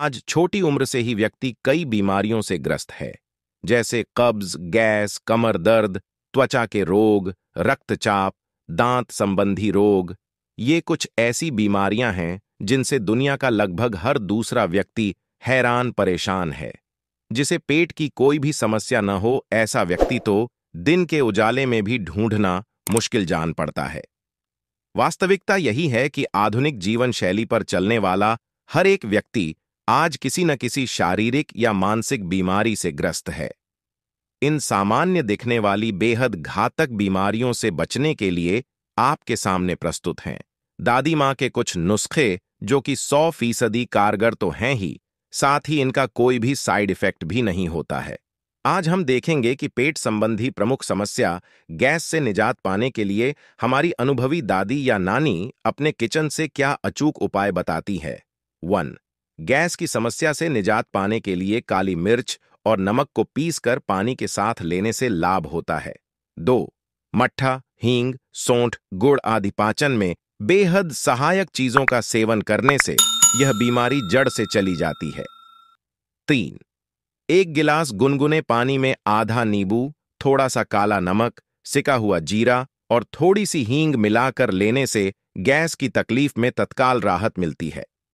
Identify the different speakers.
Speaker 1: आज छोटी उम्र से ही व्यक्ति कई बीमारियों से ग्रस्त है जैसे कब्ज गैस कमर दर्द त्वचा के रोग रक्तचाप दांत संबंधी रोग ये कुछ ऐसी बीमारियां हैं जिनसे दुनिया का लगभग हर दूसरा व्यक्ति हैरान परेशान है जिसे पेट की कोई भी समस्या न हो ऐसा व्यक्ति तो दिन के उजाले में भी ढूंढना मुश्किल जान पड़ता है वास्तविकता यही है कि आधुनिक जीवन शैली पर चलने वाला हर एक व्यक्ति आज किसी न किसी शारीरिक या मानसिक बीमारी से ग्रस्त है इन सामान्य दिखने वाली बेहद घातक बीमारियों से बचने के लिए आपके सामने प्रस्तुत हैं दादी माँ के कुछ नुस्खे जो कि सौ फीसदी कारगर तो हैं ही साथ ही इनका कोई भी साइड इफेक्ट भी नहीं होता है आज हम देखेंगे कि पेट संबंधी प्रमुख समस्या गैस से निजात पाने के लिए हमारी अनुभवी दादी या नानी अपने किचन से क्या अचूक उपाय बताती है वन गैस की समस्या से निजात पाने के लिए काली मिर्च और नमक को पीसकर पानी के साथ लेने से लाभ होता है दो मट्ठा हींग सोंठ गुड़ आदि पाचन में बेहद सहायक चीजों का सेवन करने से यह बीमारी जड़ से चली जाती है तीन एक गिलास गुनगुने पानी में आधा नींबू थोड़ा सा काला नमक सिका हुआ जीरा और थोड़ी सी हींग मिलाकर लेने से गैस की तकलीफ में तत्काल राहत मिलती है